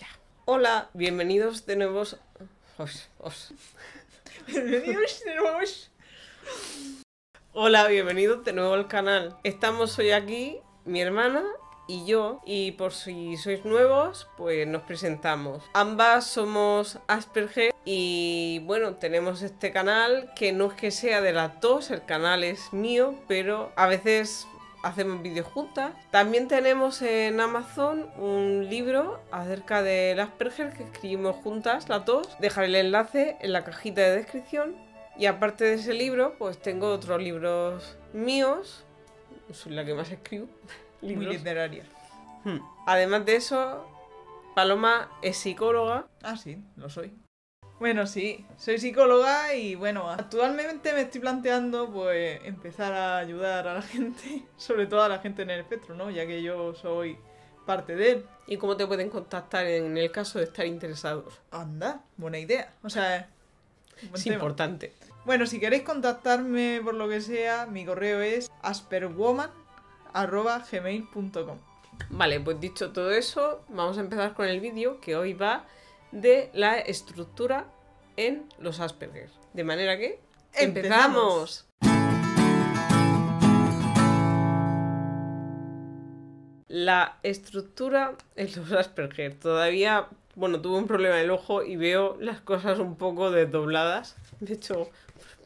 Ya. Hola, bienvenidos de nuevo. Hola, bienvenidos de nuevo al canal. Estamos hoy aquí, mi hermana y yo. Y por si sois nuevos, pues nos presentamos. Ambas somos Asperger y bueno, tenemos este canal que no es que sea de las dos, el canal es mío, pero a veces hacemos vídeos juntas. También tenemos en Amazon un libro acerca de las Asperger que escribimos juntas, las dos. Dejaré el enlace en la cajita de descripción. Y aparte de ese libro, pues tengo otros libros míos. Soy la que más escribo. Muy literaria. Hmm. Además de eso, Paloma es psicóloga. Ah, sí, lo soy. Bueno, sí, soy psicóloga y bueno, actualmente me estoy planteando pues empezar a ayudar a la gente, sobre todo a la gente en el espectro, ¿no? Ya que yo soy parte de él. ¿Y cómo te pueden contactar en el caso de estar interesados? Anda, buena idea. O sea, es importante. Bueno, si queréis contactarme por lo que sea, mi correo es asperwoman.gmail.com Vale, pues dicho todo eso, vamos a empezar con el vídeo que hoy va de la estructura en los Asperger. De manera que ¡empezamos! La estructura en los Asperger. Todavía, bueno, tuve un problema del ojo y veo las cosas un poco desdobladas. De hecho,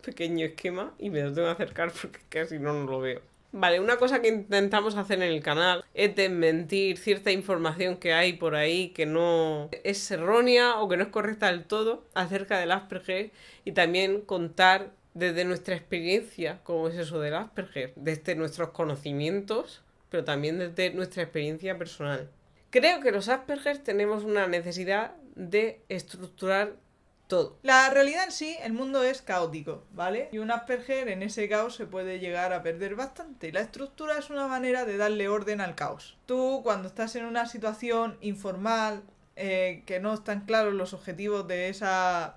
pequeño esquema y me lo tengo que acercar porque casi no lo veo. Vale, una cosa que intentamos hacer en el canal es desmentir cierta información que hay por ahí que no es errónea o que no es correcta del todo acerca del Asperger y también contar desde nuestra experiencia como es eso del Asperger, desde nuestros conocimientos, pero también desde nuestra experiencia personal. Creo que los Asperger tenemos una necesidad de estructurar todo. La realidad en sí, el mundo es caótico, ¿vale? Y un Asperger en ese caos se puede llegar a perder bastante. La estructura es una manera de darle orden al caos. Tú, cuando estás en una situación informal, eh, que no están claros los objetivos de esa,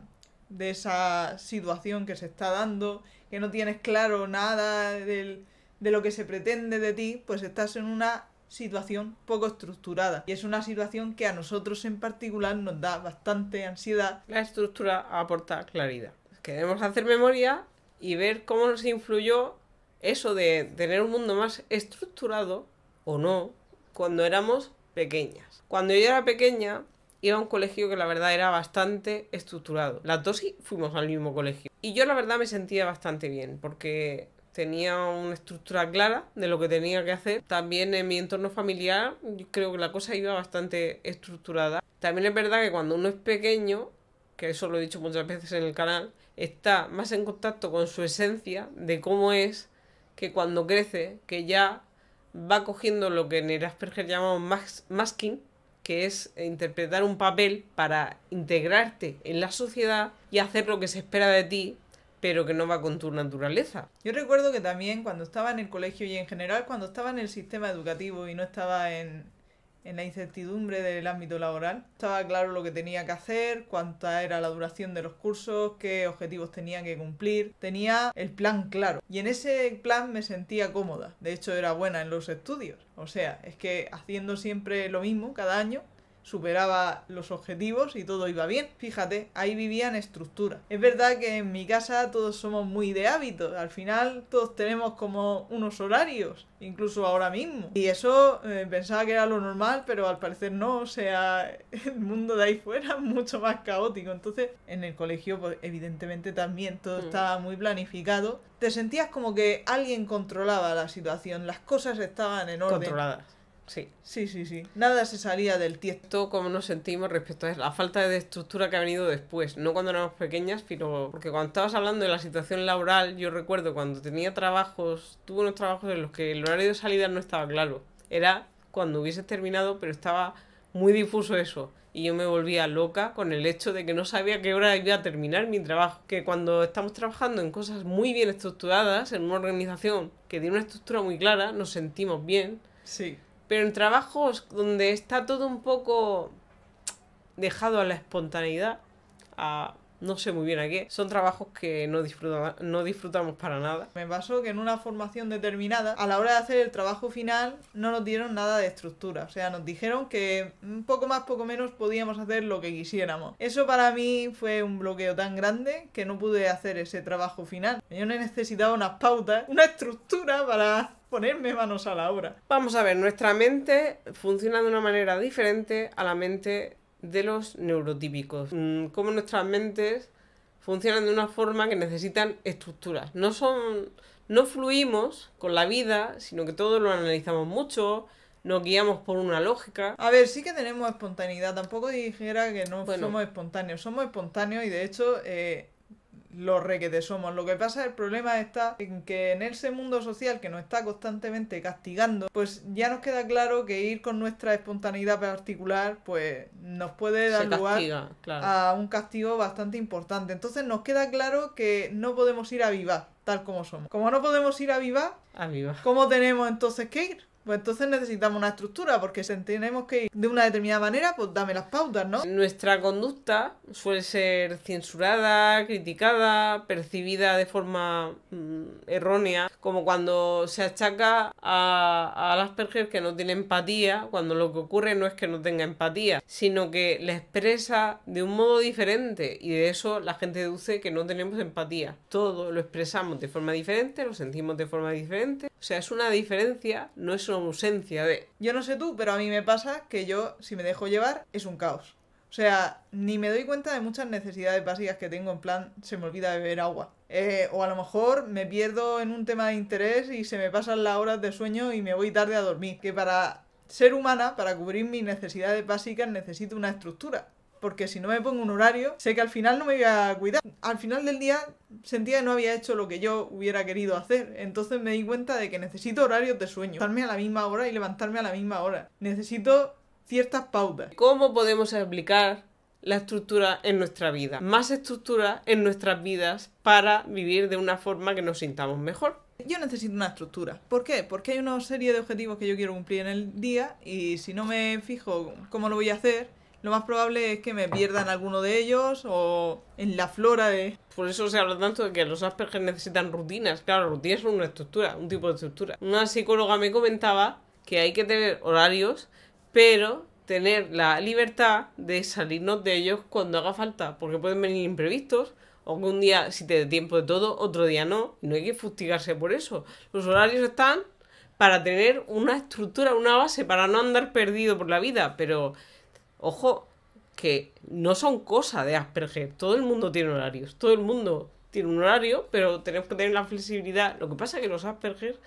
de esa situación que se está dando, que no tienes claro nada del, de lo que se pretende de ti, pues estás en una situación poco estructurada y es una situación que a nosotros en particular nos da bastante ansiedad. La estructura aporta claridad. Queremos hacer memoria y ver cómo nos influyó eso de tener un mundo más estructurado o no cuando éramos pequeñas. Cuando yo era pequeña iba a un colegio que la verdad era bastante estructurado. Las dos sí fuimos al mismo colegio. Y yo la verdad me sentía bastante bien porque tenía una estructura clara de lo que tenía que hacer. También en mi entorno familiar creo que la cosa iba bastante estructurada. También es verdad que cuando uno es pequeño, que eso lo he dicho muchas veces en el canal, está más en contacto con su esencia de cómo es que cuando crece, que ya va cogiendo lo que en el Asperger llamamos masking, que es interpretar un papel para integrarte en la sociedad y hacer lo que se espera de ti pero que no va con tu naturaleza. Yo recuerdo que también cuando estaba en el colegio y en general cuando estaba en el sistema educativo y no estaba en, la incertidumbre del ámbito laboral, estaba claro lo que tenía que hacer, cuánta era la duración de los cursos, qué objetivos tenía que cumplir, tenía el plan claro y en ese plan me sentía cómoda, de hecho era buena en los estudios, o sea, es que haciendo siempre lo mismo cada año, superaba los objetivos y todo iba bien. Fíjate, ahí vivían estructura. Es verdad que en mi casa todos somos muy de hábito al final todos tenemos como unos horarios, incluso ahora mismo. Y eso eh, pensaba que era lo normal, pero al parecer no, o sea, el mundo de ahí fuera es mucho más caótico. Entonces, en el colegio, pues, evidentemente también todo mm. estaba muy planificado. Te sentías como que alguien controlaba la situación, las cosas estaban en orden. Controladas Sí. Sí, sí, Nada se salía del tiesto. como nos sentimos respecto a la falta de estructura que ha venido después. No cuando éramos pequeñas, sino porque cuando estabas hablando de la situación laboral, yo recuerdo cuando tenía trabajos, tuve unos trabajos en los que el horario de salida no estaba claro. Era cuando hubieses terminado, pero estaba muy difuso eso. Y yo me volvía loca con el hecho de que no sabía qué hora iba a terminar mi trabajo. Que cuando estamos trabajando en cosas muy bien estructuradas, en una organización que tiene una estructura muy clara, nos sentimos bien. Sí pero en trabajos donde está todo un poco dejado a la espontaneidad, no sé muy bien a qué, son trabajos que no, disfrutamos para nada. Me pasó que en una formación determinada, a la hora de hacer el trabajo final, no nos dieron nada de estructura. O sea, nos dijeron que un poco más, poco menos podíamos hacer lo que quisiéramos. Eso para mí fue un bloqueo tan grande que no pude hacer ese trabajo final. Yo necesitaba unas pautas, una estructura para ponerme manos a la obra. Vamos a ver, nuestra mente funciona de una manera diferente a la mente de los neurotípicos. Mm, Como nuestras mentes funcionan de una forma que necesitan estructuras. No son. No fluimos con la vida, sino que todo lo analizamos mucho, nos guiamos por una lógica. A ver, sí que tenemos espontaneidad. Tampoco dijera que no somos espontáneos. Somos espontáneos y de hecho eh, los requetes somos. Lo que pasa, el problema está en que en ese mundo social que nos está constantemente castigando, pues ya nos queda claro que ir con nuestra espontaneidad particular, pues nos puede dar lugar a un castigo bastante importante. Entonces nos queda claro que no podemos ir a vivar tal como somos. Como no podemos ir a viva. ¿cómo tenemos entonces que ir? Pues entonces necesitamos una estructura, porque si tenemos que ir de una determinada manera, pues dame las pautas, ¿no? Nuestra conducta suele ser censurada, criticada, percibida de forma mm, errónea, como cuando se achaca a, a las personas que no tiene empatía, cuando lo que ocurre no es que no tenga empatía, sino que la expresa de un modo diferente y de eso la gente deduce que no tenemos empatía. Todo lo expresamos de forma diferente, lo sentimos de forma diferente. O sea, es una diferencia, no es una ausencia de. Yo no sé tú, pero a mí me pasa que yo, si me dejo llevar, es un caos. O sea, ni me doy cuenta de muchas necesidades básicas que tengo, en plan, se me olvida beber agua. Eh, o a lo mejor me pierdo en un tema de interés y se me pasan las horas de sueño y me voy tarde a dormir. Que para ser humana, para cubrir mis necesidades básicas, necesito una estructura porque si no me pongo un horario, sé que al final no me voy a cuidar. Al final del día sentía que no había hecho lo que yo hubiera querido hacer, entonces me di cuenta de que necesito horarios de sueño, Estarme a la misma hora y levantarme a la misma hora. Necesito ciertas pautas. ¿Cómo podemos aplicar la estructura en nuestra vida? Más estructura en nuestras vidas para vivir de una forma que nos sintamos mejor. Yo necesito una estructura. ¿Por qué? Porque hay una serie de objetivos que yo quiero cumplir en el día y si no me fijo cómo lo voy a hacer, lo más probable es que me pierdan alguno de ellos o en la flora de... Por eso se habla tanto de que los Asperger necesitan rutinas. Claro, rutinas son una estructura, un tipo de estructura. Una psicóloga me comentaba que hay que tener horarios, pero tener la libertad de salirnos de ellos cuando haga falta, porque pueden venir imprevistos, o que un día si te dé tiempo de todo, otro día no. No hay que fustigarse por eso. Los horarios están para tener una estructura, una base, para no andar perdido por la vida, pero Ojo, que no son cosa de Asperger. Todo el mundo tiene horarios. Todo el mundo tiene un horario, pero tenemos que tener la flexibilidad. Lo que pasa es que los Asperger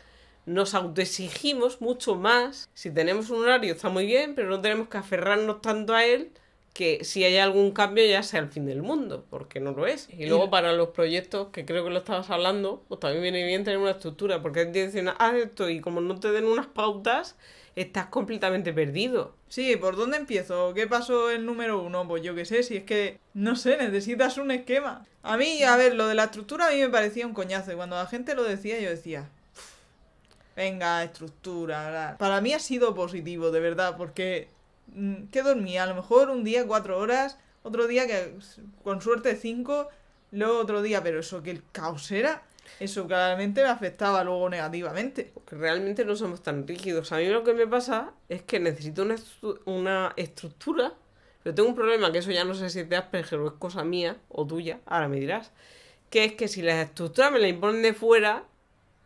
nos autoexigimos mucho más. Si tenemos un horario está muy bien, pero no tenemos que aferrarnos tanto a él que si hay algún cambio ya sea el fin del mundo, porque no lo es. Y luego para los proyectos, que creo que lo estabas hablando, pues también viene bien tener una estructura, porque te dicen, ah, esto, y como no te den unas pautas, estás completamente perdido. Sí, ¿por dónde empiezo? ¿Qué pasó el número uno? Pues yo qué sé, si es que, no sé, necesitas un esquema. A mí, a ver, lo de la estructura a mí me parecía un coñazo, y cuando la gente lo decía, yo decía, Venga, estructura. Para mí ha sido positivo, de verdad, porque Mm, que dormía? A lo mejor un día cuatro horas, otro día que con suerte cinco, luego otro día, pero eso que el caos era, eso claramente me afectaba luego negativamente. Porque realmente no somos tan rígidos. A mí lo que me pasa es que necesito una, una estructura, pero tengo un problema que eso ya no sé si te has o es cosa mía o tuya, ahora me dirás, que es que si las estructuras me la imponen de fuera,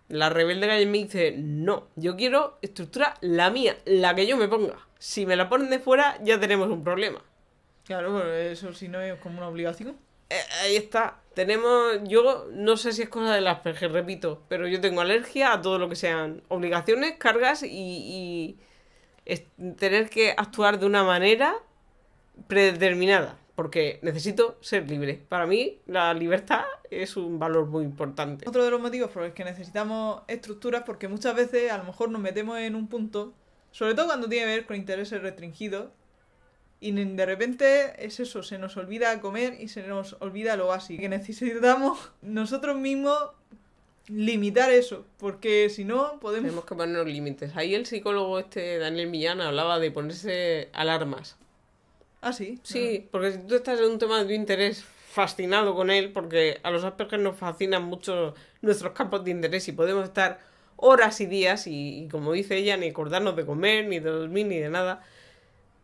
la rebelde que dice, no, yo quiero estructura la mía, la que yo me ponga. Si me la ponen de fuera, ya tenemos un problema. Claro, eso si no es como una obligación. Eh, ahí está. Tenemos, yo no sé si es cosa de las repito, pero yo tengo alergia a todo lo que sean obligaciones, cargas y, tener que actuar de una manera predeterminada, porque necesito ser libre. Para mí la libertad es un valor muy importante. Otro de los motivos por los que necesitamos estructuras, porque muchas veces a lo mejor nos metemos en un punto sobre todo cuando tiene que ver con intereses restringidos. Y de repente es eso, se nos olvida comer y se nos olvida lo básico. Que necesitamos nosotros mismos limitar eso, porque si no podemos... Tenemos que ponernos límites. Ahí el psicólogo este, Daniel Millán, hablaba de ponerse alarmas. Ah, sí. Sí, ah. porque si tú estás en un tema de interés fascinado con él, porque a los que nos fascinan mucho nuestros campos de interés y podemos estar horas y días y, como dice ella, ni acordarnos de comer, ni de dormir, ni de nada.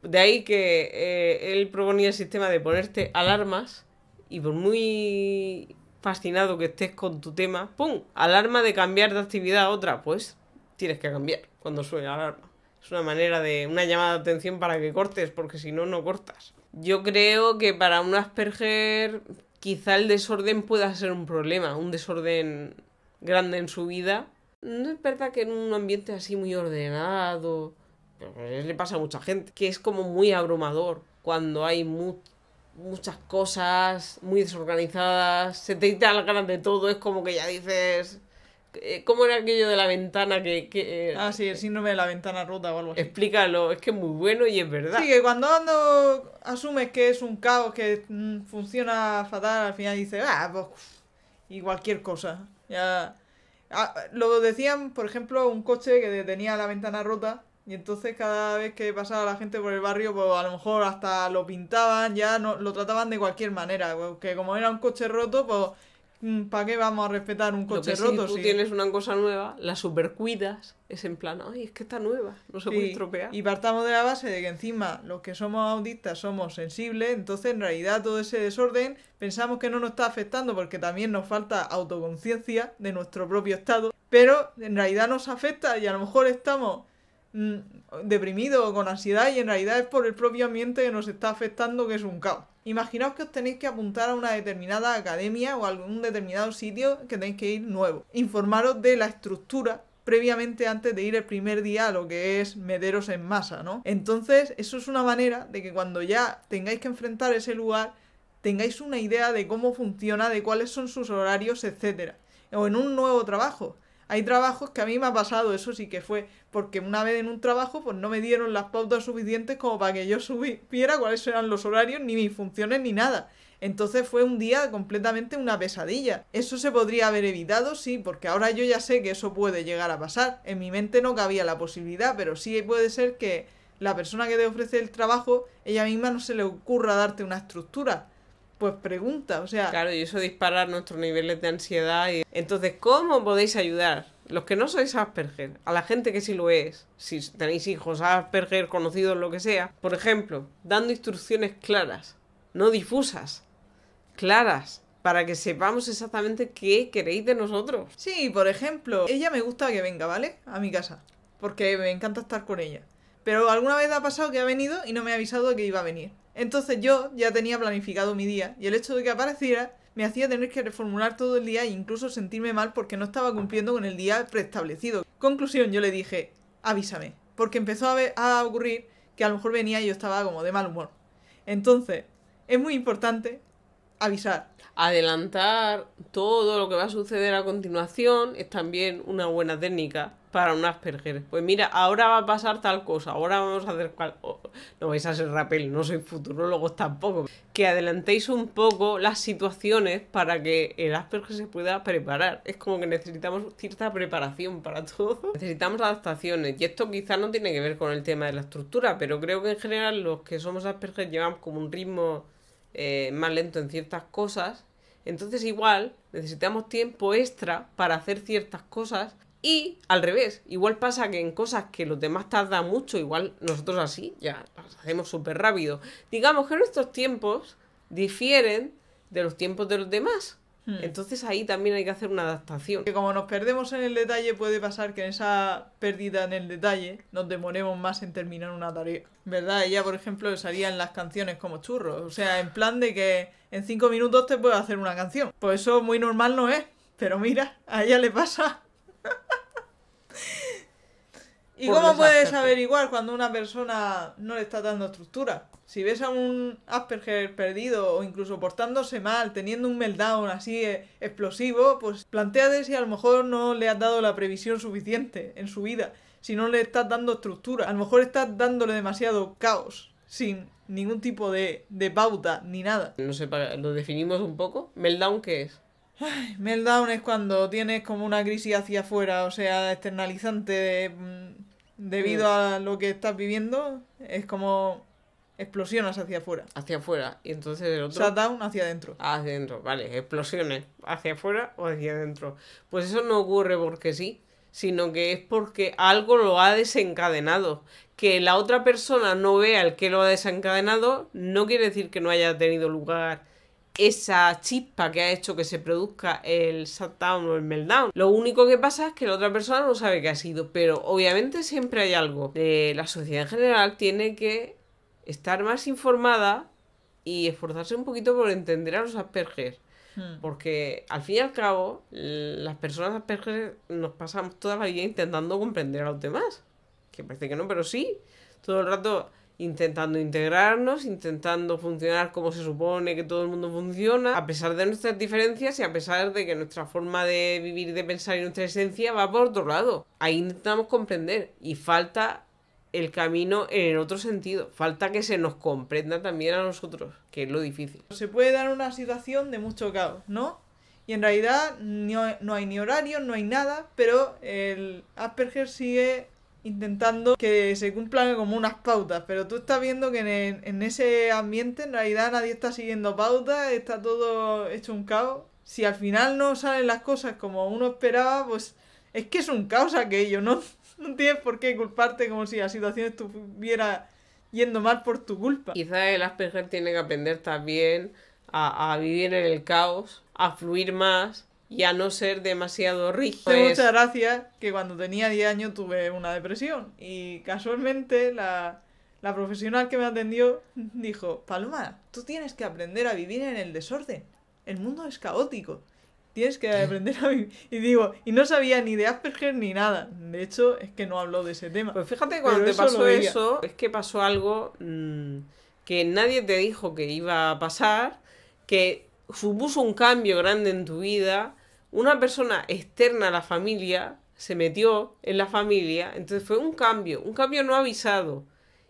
De ahí que eh, él proponía el sistema de ponerte alarmas y por muy fascinado que estés con tu tema, ¡pum! Alarma de cambiar de actividad a otra, pues tienes que cambiar cuando suene la alarma. Es una manera de una llamada de atención para que cortes, porque si no, no cortas. Yo creo que para un Asperger quizá el desorden pueda ser un problema, un desorden grande en su vida no es verdad que en un ambiente así muy ordenado, pero pues, le pasa a mucha gente, que es como muy abrumador cuando hay muchas cosas muy desorganizadas, se te da la cara de todo, es como que ya dices... Eh, ¿Cómo era aquello de la ventana que, que, eh, Ah, sí, el síndrome de la ventana rota o algo así. Explícalo, es que es muy bueno y es verdad. Sí, que cuando asumes que es un caos, que mm, funciona fatal, al final dices, ah, pues, y cualquier cosa. Ya Ah, lo decían, por ejemplo, un coche que tenía la ventana rota y entonces cada vez que pasaba la gente por el barrio, pues a lo mejor hasta lo pintaban, ya no, lo trataban de cualquier manera, pues, que como era un coche roto, pues Mm, ¿para qué vamos a respetar un coche roto? Si tú tienes una cosa nueva, la supercuidas, es en plan, ay, es que está nueva, no se puede estropear. Y partamos de la base de que encima los que somos autistas somos sensibles, entonces en realidad todo ese desorden pensamos que no nos está afectando porque también nos falta autoconciencia de nuestro propio estado, pero en realidad nos afecta y a lo mejor estamos mm, deprimidos o con ansiedad y en realidad es por el propio ambiente que nos está afectando que es un caos. Imaginaos que os tenéis que apuntar a una determinada academia o a algún determinado sitio que tenéis que ir nuevo. Informaros de la estructura previamente antes de ir el primer día a lo que es mederos en masa, ¿no? Entonces, eso es una manera de que cuando ya tengáis que enfrentar ese lugar, tengáis una idea de cómo funciona, de cuáles son sus horarios, etcétera. O en un nuevo trabajo, hay trabajos que a mí me ha pasado, eso sí que fue, porque una vez en un trabajo pues no me dieron las pautas suficientes como para que yo supiera cuáles eran los horarios, ni mis funciones, ni nada. Entonces fue un día completamente una pesadilla. Eso se podría haber evitado, sí, porque ahora yo ya sé que eso puede llegar a pasar. En mi mente no cabía la posibilidad, pero sí puede ser que la persona que te ofrece el trabajo, ella misma no se le ocurra darte una estructura pues pregunta, o sea... Claro, y eso dispara nuestros niveles de ansiedad. Y... Entonces, ¿cómo podéis ayudar? Los que no sois Asperger, a la gente que sí lo es, si tenéis hijos Asperger, conocidos, lo que sea, por ejemplo, dando instrucciones claras, no difusas, claras, para que sepamos exactamente qué queréis de nosotros. Sí, por ejemplo, ella me gusta que venga, ¿vale? A mi casa, porque me encanta estar con ella. Pero alguna vez ha pasado que ha venido y no me ha avisado de que iba a venir. Entonces yo ya tenía planificado mi día y el hecho de que apareciera me hacía tener que reformular todo el día e incluso sentirme mal porque no estaba cumpliendo con el día preestablecido. Conclusión, yo le dije, avísame, porque empezó a, a ocurrir que a lo mejor venía y yo estaba como de mal humor. Entonces, es muy importante avisar. Adelantar todo lo que va a suceder a continuación es también una buena técnica para un Asperger. Pues mira, ahora va a pasar tal cosa, ahora vamos a hacer cual... no vais a ser rapel, no soy futurólogos tampoco. Que adelantéis un poco las situaciones para que el Asperger se pueda preparar. Es como que necesitamos cierta preparación para todo. Necesitamos adaptaciones y esto quizás no tiene que ver con el tema de la estructura, pero creo que en general los que somos Asperger llevamos como un ritmo eh, más lento en ciertas cosas. Entonces igual necesitamos tiempo extra para hacer ciertas cosas y al revés, igual pasa que en cosas que los demás tardan mucho, igual nosotros así ya las hacemos súper rápido. Digamos que nuestros tiempos difieren de los tiempos de los demás. Hmm. Entonces ahí también hay que hacer una adaptación. Que como nos perdemos en el detalle, puede pasar que en esa pérdida en el detalle nos demoremos más en terminar una tarea. ¿Verdad? Ella, por ejemplo, salía en las canciones como churros. O sea, en plan de que en cinco minutos te puedo hacer una canción. Pues eso muy normal no es. Pero mira, a ella le pasa. ¿Y cómo puedes averiguar cuando una persona no le está dando estructura? Si ves a un Asperger perdido o incluso portándose mal, teniendo un meltdown así eh, explosivo, pues planteate si a lo mejor no le has dado la previsión suficiente en su vida, si no le estás dando estructura, a lo mejor estás dándole demasiado caos sin ningún tipo de, de pauta ni nada. No sé, ¿lo definimos un poco? ¿Meltdown qué es? Ay, meltdown es cuando tienes como una crisis hacia afuera, o sea, externalizante de mm, debido mm. a lo que estás viviendo, es como explosionas hacia afuera. Hacia afuera. Y entonces el otro. hacia adentro. Ah, hacia adentro, vale. Explosiones. Hacia afuera o hacia adentro. Pues eso no ocurre porque sí, sino que es porque algo lo ha desencadenado. Que la otra persona no vea el que lo ha desencadenado no quiere decir que no haya tenido lugar esa chispa que ha hecho que se produzca el shutdown o el meltdown. Lo único que pasa es que la otra persona no sabe qué ha sido, pero obviamente siempre hay algo. Eh, la sociedad en general tiene que estar más informada y esforzarse un poquito por entender a los Asperger. Hmm. Porque al fin y al cabo, las personas Asperger nos pasamos toda la vida intentando comprender a los demás. Que parece que no, pero sí. Todo el rato intentando integrarnos, intentando funcionar como se supone que todo el mundo funciona, a pesar de nuestras diferencias y a pesar de que nuestra forma de vivir, de pensar y nuestra esencia va por otro lado. Ahí intentamos comprender y falta el camino en el otro sentido. Falta que se nos comprenda también a nosotros, que es lo difícil. Se puede dar una situación de mucho caos, ¿no? Y en realidad no, hay ni horario, no hay nada, pero el Asperger sigue intentando que se cumplan como unas pautas, pero tú estás viendo que e, en, ese ambiente en realidad nadie está siguiendo pautas, está todo hecho un caos. Si al final no salen las cosas como uno esperaba, pues es que es un caos aquello, ¿no? No tienes por qué culparte como si la situación estuviera yendo mal por tu culpa. Quizás el Asperger tiene que aprender también a, a, vivir en el caos, a fluir más y a no ser demasiado rígido. ...muchas gracias... que cuando tenía 10 años tuve una depresión y casualmente la, profesional que me atendió dijo, Paloma, tú tienes que aprender a vivir en el desorden. El mundo es caótico. Tienes que ¿Eh? aprender a vivir. Y digo, y no sabía ni de Asperger ni nada. De hecho, es que no habló de ese tema. Pues fíjate, cuando te pasó eso, es que pasó algo mm, que nadie te dijo que iba a pasar, que supuso un cambio grande en tu vida, una persona externa a la familia se metió en la familia, entonces fue un cambio, un cambio no avisado.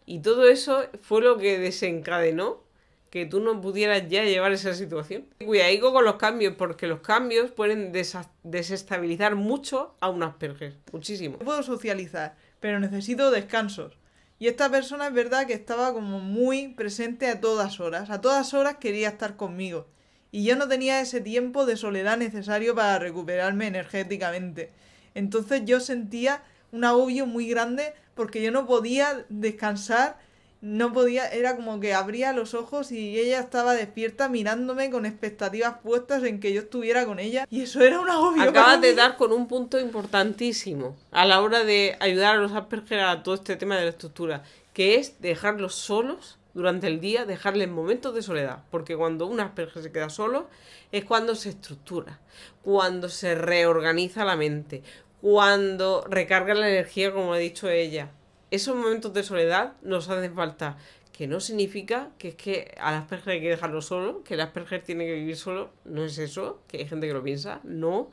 Y todo eso fue lo que desencadenó que tú no pudieras ya llevar esa situación. Cuidado con los cambios, porque los cambios pueden desestabilizar mucho a un Asperger, muchísimo. Puedo socializar, pero necesito descansos. Y esta persona es verdad que estaba como muy presente a todas horas, a todas horas quería estar conmigo y yo no tenía ese tiempo de soledad necesario para recuperarme energéticamente. Entonces yo sentía un agobio muy grande porque yo no podía descansar, no podía, era como que abría los ojos y ella estaba despierta mirándome con expectativas puestas en que yo estuviera con ella y eso era un agobio. Acabas de dar con un punto importantísimo a la hora de ayudar a los Asperger a todo este tema de la estructura, que es dejarlos solos durante el día, dejarle momentos de soledad, porque cuando un Asperger se queda solo es cuando se estructura, cuando se reorganiza la mente, cuando recarga la energía, como ha dicho ella. Esos momentos de soledad nos hacen falta, que no significa que es que al Asperger hay que dejarlo solo, que el Asperger tiene que vivir solo, no es eso, que hay gente que lo piensa, no.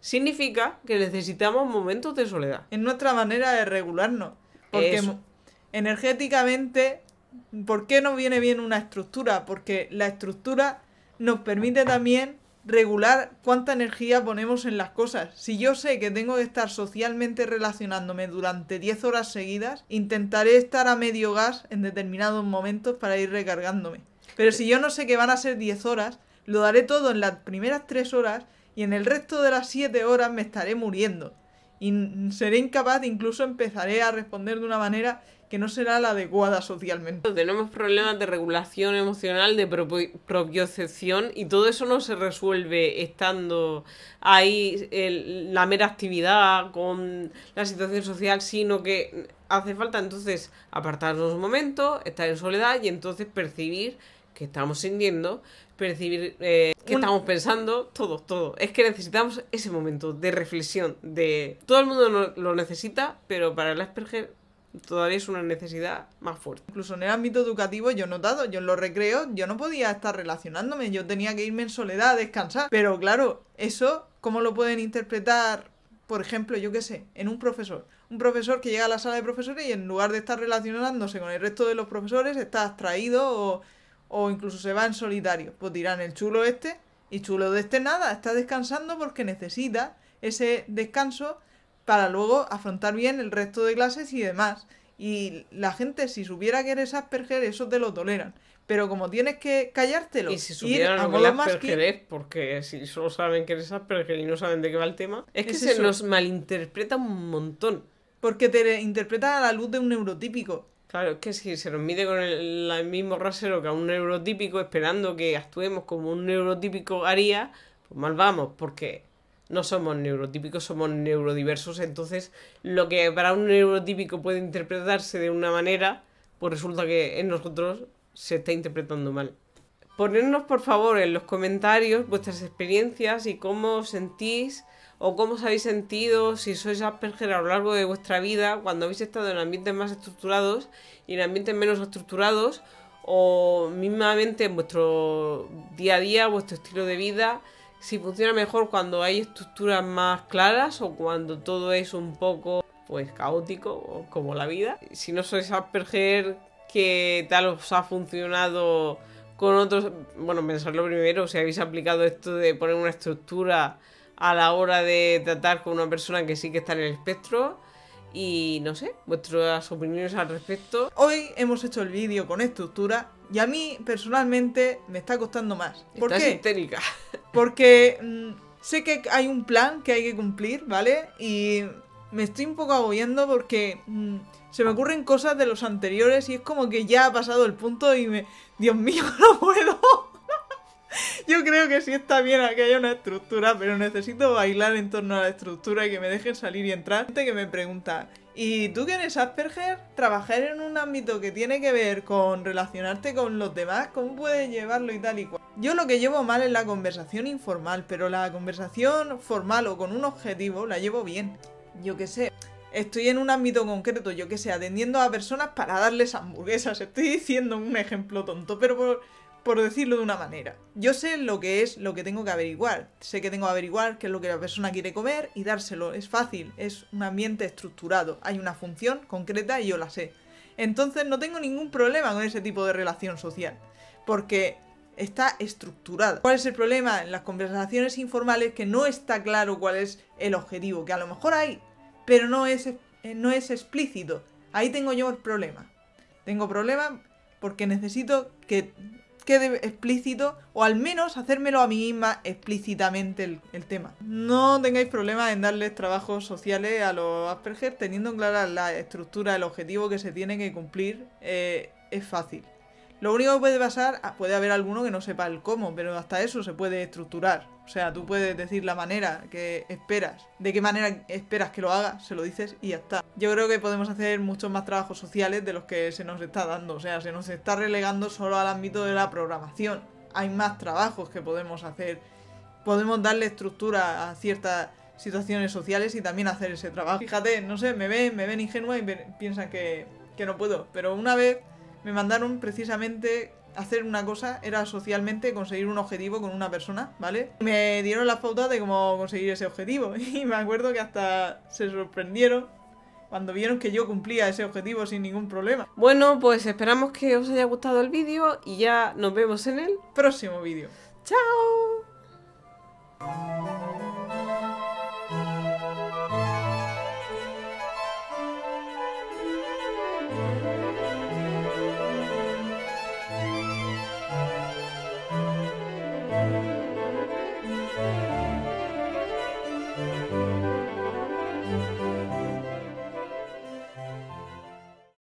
Significa que necesitamos momentos de soledad. Es nuestra manera de regularnos, porque energéticamente ¿Por qué no viene bien una estructura? Porque la estructura nos permite también regular cuánta energía ponemos en las cosas. Si yo sé que tengo que estar socialmente relacionándome durante 10 horas seguidas, intentaré estar a medio gas en determinados momentos para ir recargándome. Pero si yo no sé que van a ser 10 horas, lo daré todo en las primeras 3 horas y en el resto de las 7 horas me estaré muriendo. Y seré incapaz, incluso empezaré a responder de una manera que no será la adecuada socialmente. Tenemos problemas de regulación emocional, de propiocepción y todo eso no se resuelve estando ahí la mera actividad con la situación social, sino que hace falta entonces apartarnos un momento, estar en soledad y entonces percibir que estamos sintiendo, percibir eh, que estamos pensando, todo, todo. Es que necesitamos ese momento de reflexión, de... Todo el mundo lo necesita, pero para el Asperger todavía es una necesidad más fuerte. Incluso en el ámbito educativo yo he notado, yo en los recreos, yo no podía estar relacionándome, yo tenía que irme en soledad descansar. Pero claro, eso, ¿cómo lo pueden interpretar, por ejemplo, yo qué sé, en un profesor? Un profesor que llega a la sala de profesores y en lugar de estar relacionándose con el resto de los profesores, está abstraído o, o incluso se va en solitario. Pues dirán, el chulo este, y chulo de este nada, está descansando porque necesita ese descanso para luego afrontar bien el resto de clases y demás. Y la gente, si supiera que eres Asperger, eso te lo toleran. Pero como tienes que callártelo. Y si supieran lo que Asperger porque si solo saben que eres Asperger y no saben de qué va el tema, es que se nos malinterpreta un montón. Porque te interpreta a la luz de un neurotípico. Claro, es que si se nos mide con el, el mismo rasero que a un neurotípico, esperando que actuemos como un neurotípico haría, pues mal vamos, porque no somos neurotípicos, somos neurodiversos, entonces lo que para un neurotípico puede interpretarse de una manera, pues resulta que en nosotros se está interpretando mal. Ponernos por favor en los comentarios vuestras experiencias y cómo os sentís o cómo os habéis sentido si sois Asperger a lo largo de vuestra vida cuando habéis estado en ambientes más estructurados y en ambientes menos estructurados o mismamente en vuestro día a día, vuestro estilo de vida si funciona mejor cuando hay estructuras más claras o cuando todo es un poco pues caótico o como la vida. Si no sois Asperger, ¿qué tal os ha funcionado con otros? Bueno, pensarlo primero, si habéis aplicado esto de poner una estructura a la hora de tratar con una persona que sí que está en el espectro y no sé, vuestras opiniones al respecto. Hoy hemos hecho el vídeo con estructura y a mí, personalmente, me está costando más. ¿Por Estás qué? Porque mm, sé que hay un plan que hay que cumplir, ¿vale? Y me estoy un poco agobiando porque mm, se me ocurren cosas de los anteriores y es como que ya ha pasado el punto y me... Dios mío, no puedo. Yo creo que sí está bien que haya una estructura, pero necesito bailar en torno a la estructura y que me dejen salir y entrar. Gente que me pregunta, ¿y tú quieres Asperger? Trabajar en un ámbito que tiene que ver con relacionarte con los demás, ¿cómo puedes llevarlo y tal y cual? Yo lo que llevo mal es la conversación informal, pero la conversación formal o con un objetivo la llevo bien. Yo qué sé, estoy en un ámbito concreto, yo qué sé, atendiendo a personas para darles hamburguesas. Estoy diciendo un ejemplo tonto, pero por por decirlo de una manera. Yo sé lo que es lo que tengo que averiguar. Sé que tengo que averiguar qué es lo que la persona quiere comer y dárselo. Es fácil, es un ambiente estructurado. Hay una función concreta y yo la sé. Entonces no tengo ningún problema con ese tipo de relación social. Porque está estructurada. ¿Cuál es el problema en las conversaciones informales? Que no está claro cuál es el objetivo. Que a lo mejor hay, pero no es, eh, no es explícito. Ahí tengo yo el problema. Tengo problema porque necesito que quede explícito o al menos hacérmelo a mí misma explícitamente el, tema. No tengáis problemas en darles trabajos sociales a los Asperger teniendo en clara la estructura, el objetivo que se tiene que cumplir. Eh, es fácil. Lo único que puede pasar, ah, puede haber alguno que no sepa el cómo, pero hasta eso se puede estructurar. O sea, tú puedes decir la manera que esperas, de qué manera esperas que lo haga, se lo dices y ya está. Yo creo que podemos hacer muchos más trabajos sociales de los que se nos está dando. O sea, se nos está relegando solo al ámbito de la programación. Hay más trabajos que podemos hacer. Podemos darle estructura a ciertas situaciones sociales y también hacer ese trabajo. Fíjate, no sé, me ven, me ven ingenua y piensan que, que no puedo. Pero una vez me mandaron precisamente hacer una cosa, era socialmente conseguir un objetivo con una persona, ¿vale? Me dieron la pautas de cómo conseguir ese objetivo y me acuerdo que hasta se sorprendieron cuando vieron que yo cumplía ese objetivo sin ningún problema. Bueno, pues esperamos que os haya gustado el vídeo y ya nos vemos en el próximo vídeo. ¡Chao!